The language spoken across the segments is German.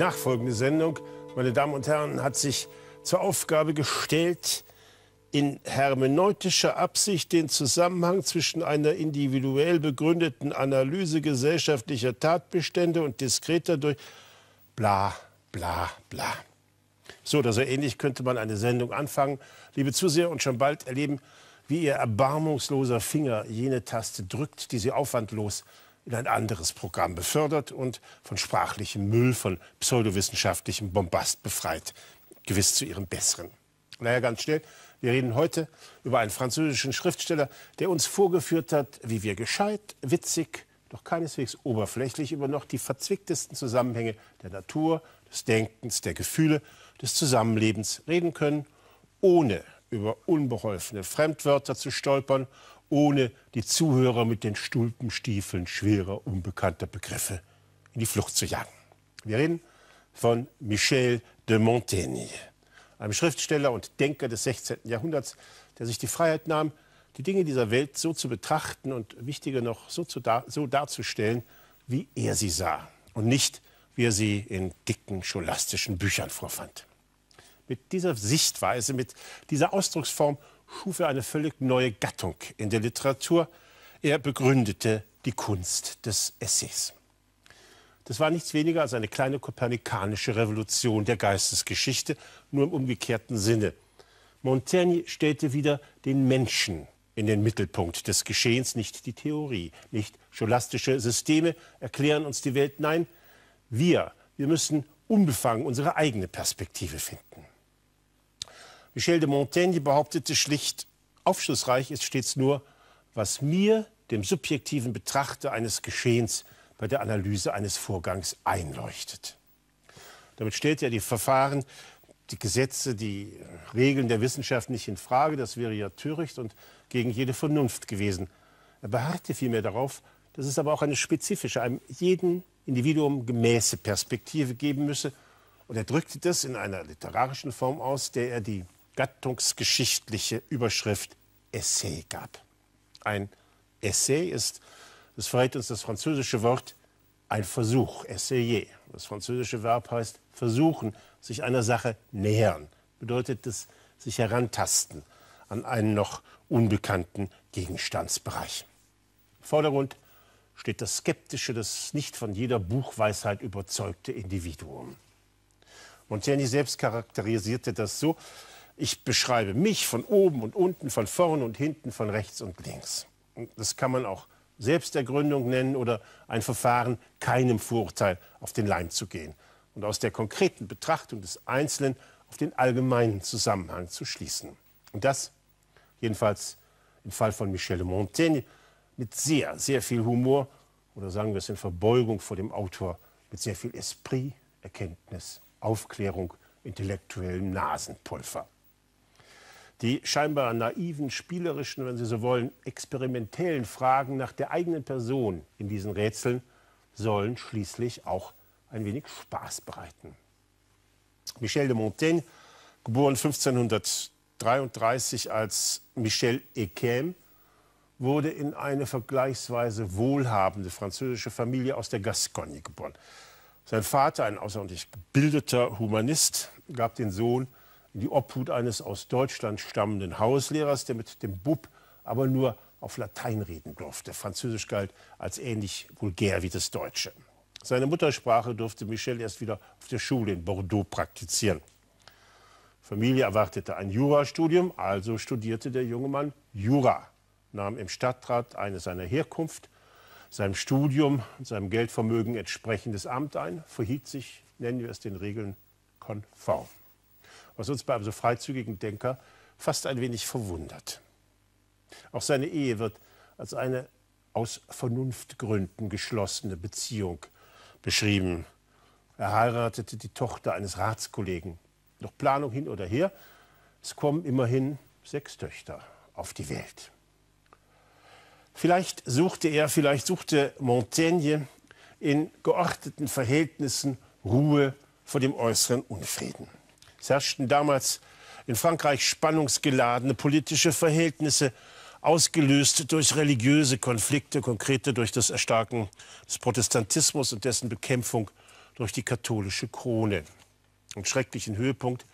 nachfolgende Sendung, meine Damen und Herren, hat sich zur Aufgabe gestellt, in hermeneutischer Absicht den Zusammenhang zwischen einer individuell begründeten Analyse gesellschaftlicher Tatbestände und diskreter durch bla bla bla. So oder so ähnlich könnte man eine Sendung anfangen, liebe Zuseher, und schon bald erleben, wie ihr erbarmungsloser Finger jene Taste drückt, die sie aufwandlos in ein anderes Programm befördert und von sprachlichem Müll, von pseudowissenschaftlichem Bombast befreit. Gewiss zu ihrem Besseren. Naja, ganz schnell. Wir reden heute über einen französischen Schriftsteller, der uns vorgeführt hat, wie wir gescheit, witzig, doch keineswegs oberflächlich über noch die verzwicktesten Zusammenhänge der Natur, des Denkens, der Gefühle, des Zusammenlebens reden können, ohne über unbeholfene Fremdwörter zu stolpern ohne die Zuhörer mit den Stulpenstiefeln schwerer, unbekannter Begriffe in die Flucht zu jagen. Wir reden von Michel de Montaigne, einem Schriftsteller und Denker des 16. Jahrhunderts, der sich die Freiheit nahm, die Dinge dieser Welt so zu betrachten und wichtiger noch so, dar so darzustellen, wie er sie sah und nicht, wie er sie in dicken scholastischen Büchern vorfand. Mit dieser Sichtweise, mit dieser Ausdrucksform schuf er eine völlig neue Gattung in der Literatur. Er begründete die Kunst des Essays. Das war nichts weniger als eine kleine kopernikanische Revolution der Geistesgeschichte, nur im umgekehrten Sinne. Montaigne stellte wieder den Menschen in den Mittelpunkt des Geschehens, nicht die Theorie, nicht scholastische Systeme erklären uns die Welt. Nein, wir, wir müssen unbefangen unsere eigene Perspektive finden. Michel de Montaigne behauptete schlicht, aufschlussreich ist stets nur, was mir, dem subjektiven Betrachter eines Geschehens, bei der Analyse eines Vorgangs einleuchtet. Damit stellt er die Verfahren, die Gesetze, die Regeln der Wissenschaft nicht in Frage. Das wäre ja töricht und gegen jede Vernunft gewesen. Er beharrte vielmehr darauf, dass es aber auch eine spezifische, einem jeden Individuum gemäße Perspektive geben müsse. Und er drückte das in einer literarischen Form aus, der er die gattungsgeschichtliche Überschrift Essay gab. Ein Essay ist, das verrät uns das französische Wort, ein Versuch, essayer. Das französische Verb heißt versuchen, sich einer Sache nähern. Bedeutet es, sich herantasten an einen noch unbekannten Gegenstandsbereich. Im Vordergrund steht das skeptische, das nicht von jeder Buchweisheit überzeugte Individuum. Montaigne selbst charakterisierte das so, ich beschreibe mich von oben und unten, von vorn und hinten, von rechts und links. das kann man auch Selbstergründung nennen oder ein Verfahren, keinem Vorurteil auf den Leim zu gehen und aus der konkreten Betrachtung des Einzelnen auf den allgemeinen Zusammenhang zu schließen. Und das, jedenfalls im Fall von Michel de Montaigne, mit sehr, sehr viel Humor oder sagen wir es in Verbeugung vor dem Autor, mit sehr viel Esprit, Erkenntnis, Aufklärung, intellektuellem Nasenpulver die scheinbar naiven, spielerischen, wenn Sie so wollen, experimentellen Fragen nach der eigenen Person in diesen Rätseln sollen schließlich auch ein wenig Spaß bereiten. Michel de Montaigne, geboren 1533 als Michel Ekem, wurde in eine vergleichsweise wohlhabende französische Familie aus der Gascogne geboren. Sein Vater, ein außerordentlich gebildeter Humanist, gab den Sohn in die Obhut eines aus Deutschland stammenden Hauslehrers, der mit dem Bub aber nur auf Latein reden durfte. Französisch galt als ähnlich vulgär wie das Deutsche. Seine Muttersprache durfte Michel erst wieder auf der Schule in Bordeaux praktizieren. Familie erwartete ein Jurastudium, also studierte der junge Mann Jura, nahm im Stadtrat eine seiner Herkunft, seinem Studium und seinem Geldvermögen entsprechendes Amt ein, verhielt sich, nennen wir es den Regeln, konform was uns bei einem so freizügigen Denker fast ein wenig verwundert. Auch seine Ehe wird als eine aus Vernunftgründen geschlossene Beziehung beschrieben. Er heiratete die Tochter eines Ratskollegen. Doch Planung hin oder her, es kommen immerhin sechs Töchter auf die Welt. Vielleicht suchte er, vielleicht suchte Montaigne in geordneten Verhältnissen Ruhe vor dem äußeren Unfrieden. Es herrschten damals in Frankreich spannungsgeladene politische Verhältnisse, ausgelöst durch religiöse Konflikte, konkrete durch das Erstarken des Protestantismus und dessen Bekämpfung durch die katholische Krone. Einen schrecklichen Höhepunkt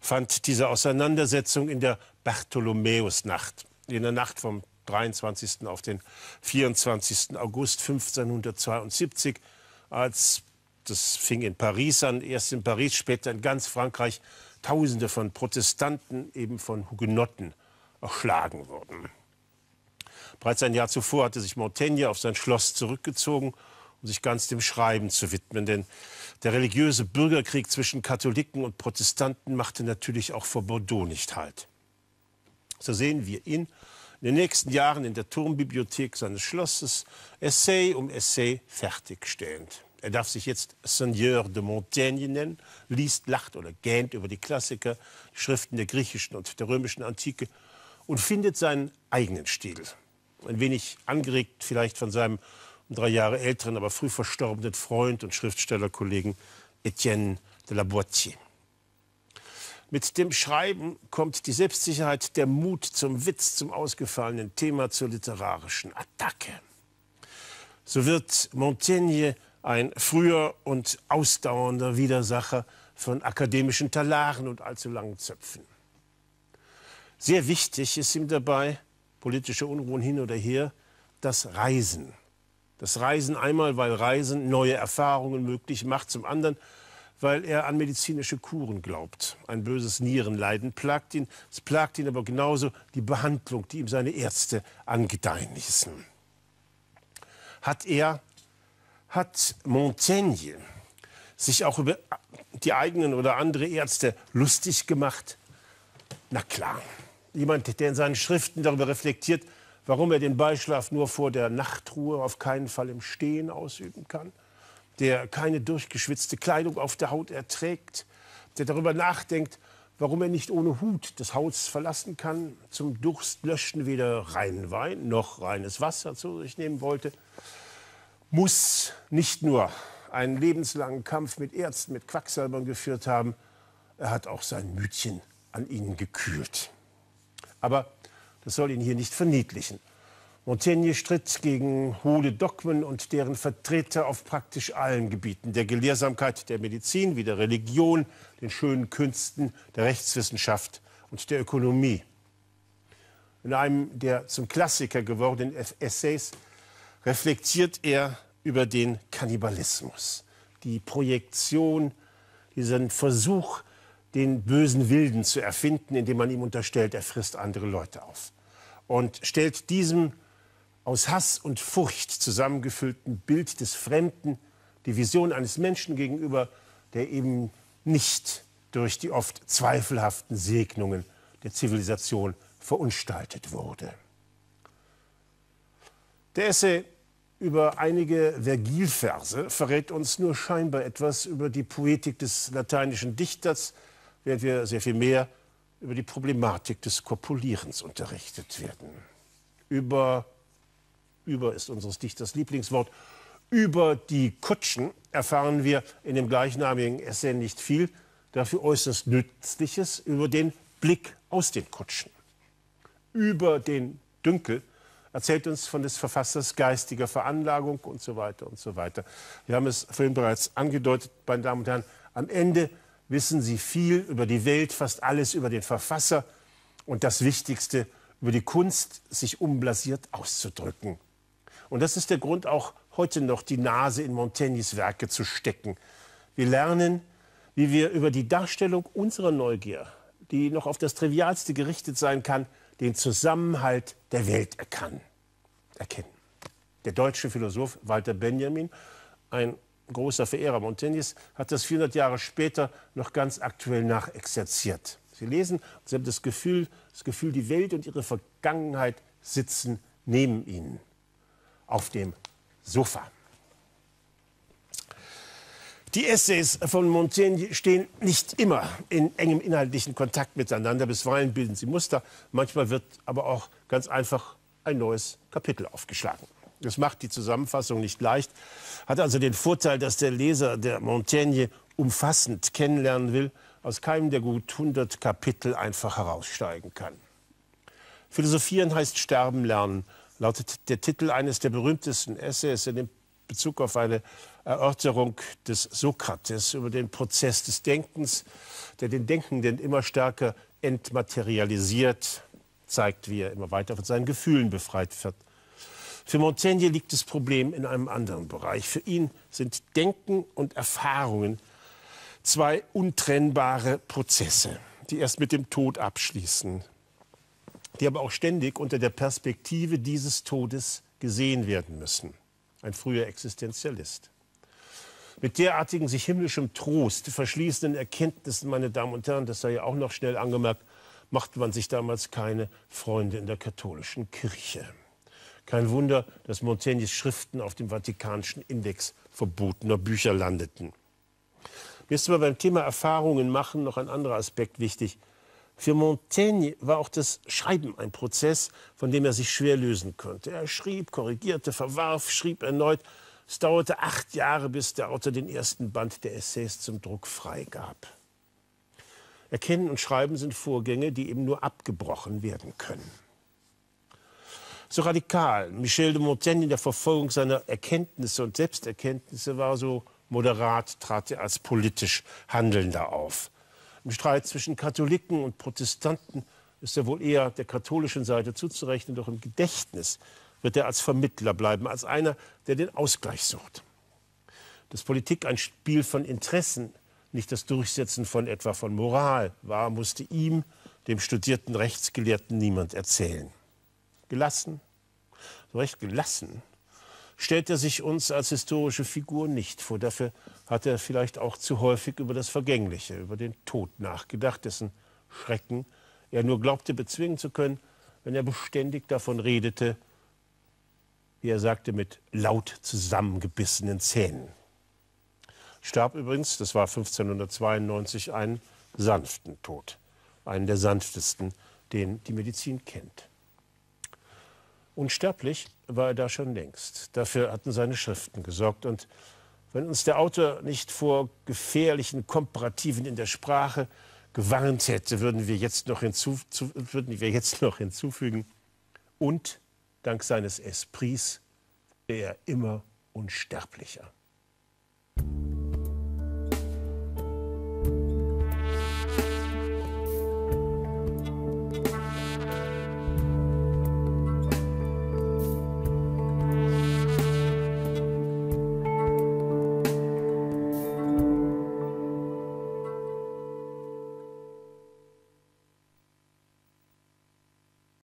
fand diese Auseinandersetzung in der Bartholomäusnacht, in der Nacht vom 23. auf den 24. August 1572, als das fing in Paris an, erst in Paris, später in ganz Frankreich. Tausende von Protestanten, eben von Hugenotten, erschlagen wurden. Bereits ein Jahr zuvor hatte sich Montaigne auf sein Schloss zurückgezogen, um sich ganz dem Schreiben zu widmen. Denn der religiöse Bürgerkrieg zwischen Katholiken und Protestanten machte natürlich auch vor Bordeaux nicht Halt. So sehen wir ihn in den nächsten Jahren in der Turmbibliothek seines Schlosses Essay um Essay fertigstehend. Er darf sich jetzt Seigneur de Montaigne nennen, liest, lacht oder gähnt über die Klassiker, die Schriften der griechischen und der römischen Antike und findet seinen eigenen Stil. Ein wenig angeregt vielleicht von seinem um drei Jahre älteren, aber früh verstorbenen Freund und Schriftstellerkollegen Etienne de la Boitier. Mit dem Schreiben kommt die Selbstsicherheit, der Mut zum Witz, zum ausgefallenen Thema, zur literarischen Attacke. So wird Montaigne ein früher und ausdauernder Widersacher von akademischen Talaren und allzu langen Zöpfen. Sehr wichtig ist ihm dabei, politische Unruhen hin oder her, das Reisen. Das Reisen einmal, weil Reisen neue Erfahrungen möglich macht, zum anderen, weil er an medizinische Kuren glaubt. Ein böses Nierenleiden plagt ihn, es plagt ihn aber genauso die Behandlung, die ihm seine Ärzte angedeihen ließen. Hat er hat Montaigne sich auch über die eigenen oder andere Ärzte lustig gemacht? Na klar, jemand, der in seinen Schriften darüber reflektiert, warum er den Beischlaf nur vor der Nachtruhe auf keinen Fall im Stehen ausüben kann, der keine durchgeschwitzte Kleidung auf der Haut erträgt, der darüber nachdenkt, warum er nicht ohne Hut das Hauts verlassen kann, zum Durstlöschen weder reinen Wein noch reines Wasser zu sich nehmen wollte muss nicht nur einen lebenslangen Kampf mit Ärzten, mit Quacksalbern geführt haben, er hat auch sein Mütchen an ihnen gekühlt. Aber das soll ihn hier nicht verniedlichen. Montaigne stritt gegen hohle Dogmen und deren Vertreter auf praktisch allen Gebieten, der Gelehrsamkeit, der Medizin, wie der Religion, den schönen Künsten, der Rechtswissenschaft und der Ökonomie. In einem der zum Klassiker gewordenen Essays reflektiert er über den Kannibalismus, die Projektion, diesen Versuch, den bösen Wilden zu erfinden, indem man ihm unterstellt, er frisst andere Leute auf. Und stellt diesem aus Hass und Furcht zusammengefüllten Bild des Fremden die Vision eines Menschen gegenüber, der eben nicht durch die oft zweifelhaften Segnungen der Zivilisation verunstaltet wurde. Der Essay über einige Vergilverse verrät uns nur scheinbar etwas über die Poetik des lateinischen Dichters, während wir sehr viel mehr über die Problematik des Kopulierens unterrichtet werden. Über, über ist unseres Dichters Lieblingswort, über die Kutschen erfahren wir in dem gleichnamigen Essay nicht viel, dafür äußerst Nützliches über den Blick aus den Kutschen, über den Dünkel erzählt uns von des Verfassers geistiger Veranlagung und so weiter und so weiter. Wir haben es vorhin bereits angedeutet, meine Damen und Herren, am Ende wissen Sie viel über die Welt, fast alles über den Verfasser und das Wichtigste über die Kunst, sich unblasiert auszudrücken. Und das ist der Grund, auch heute noch die Nase in Montaignes Werke zu stecken. Wir lernen, wie wir über die Darstellung unserer Neugier, die noch auf das Trivialste gerichtet sein kann, den Zusammenhalt der Welt erkannt, erkennen. Der deutsche Philosoph Walter Benjamin, ein großer Verehrer Montaignes, hat das 400 Jahre später noch ganz aktuell nachexerziert. Sie lesen, Sie haben das Gefühl, das Gefühl, die Welt und ihre Vergangenheit sitzen neben Ihnen auf dem Sofa. Die Essays von Montaigne stehen nicht immer in engem inhaltlichen Kontakt miteinander. Bisweilen bilden sie Muster, manchmal wird aber auch ganz einfach ein neues Kapitel aufgeschlagen. Das macht die Zusammenfassung nicht leicht, hat also den Vorteil, dass der Leser, der Montaigne umfassend kennenlernen will, aus keinem der gut 100 Kapitel einfach heraussteigen kann. Philosophieren heißt sterben lernen, lautet der Titel eines der berühmtesten Essays in dem Bezug auf eine Erörterung des Sokrates über den Prozess des Denkens, der den Denkenden immer stärker entmaterialisiert, zeigt, wie er immer weiter von seinen Gefühlen befreit wird. Für Montaigne liegt das Problem in einem anderen Bereich. Für ihn sind Denken und Erfahrungen zwei untrennbare Prozesse, die erst mit dem Tod abschließen, die aber auch ständig unter der Perspektive dieses Todes gesehen werden müssen ein früher Existenzialist. Mit derartigen sich himmlischem Trost verschließenden Erkenntnissen, meine Damen und Herren, das sei ja auch noch schnell angemerkt, machte man sich damals keine Freunde in der katholischen Kirche. Kein Wunder, dass Montaignes Schriften auf dem Vatikanischen Index verbotener Bücher landeten. Mir ist aber beim Thema Erfahrungen machen noch ein anderer Aspekt wichtig, für Montaigne war auch das Schreiben ein Prozess, von dem er sich schwer lösen konnte. Er schrieb, korrigierte, verwarf, schrieb erneut. Es dauerte acht Jahre, bis der Autor den ersten Band der Essays zum Druck freigab. Erkennen und Schreiben sind Vorgänge, die eben nur abgebrochen werden können. So radikal Michel de Montaigne in der Verfolgung seiner Erkenntnisse und Selbsterkenntnisse war, so moderat trat er als politisch Handelnder auf. Im Streit zwischen Katholiken und Protestanten ist er wohl eher der katholischen Seite zuzurechnen, doch im Gedächtnis wird er als Vermittler bleiben, als einer, der den Ausgleich sucht. Dass Politik ein Spiel von Interessen, nicht das Durchsetzen von etwa von Moral war, musste ihm, dem studierten Rechtsgelehrten, niemand erzählen. Gelassen, so recht gelassen, stellt er sich uns als historische Figur nicht vor. Dafür hat er vielleicht auch zu häufig über das Vergängliche, über den Tod nachgedacht, dessen Schrecken er nur glaubte bezwingen zu können, wenn er beständig davon redete, wie er sagte, mit laut zusammengebissenen Zähnen. Starb übrigens, das war 1592, einen sanften Tod, einen der sanftesten, den die Medizin kennt. Unsterblich war er da schon längst. Dafür hatten seine Schriften gesorgt. Und wenn uns der Autor nicht vor gefährlichen Komparativen in der Sprache gewarnt hätte, würden wir jetzt noch, hinzuf würden wir jetzt noch hinzufügen. Und dank seines Esprits wäre er immer unsterblicher.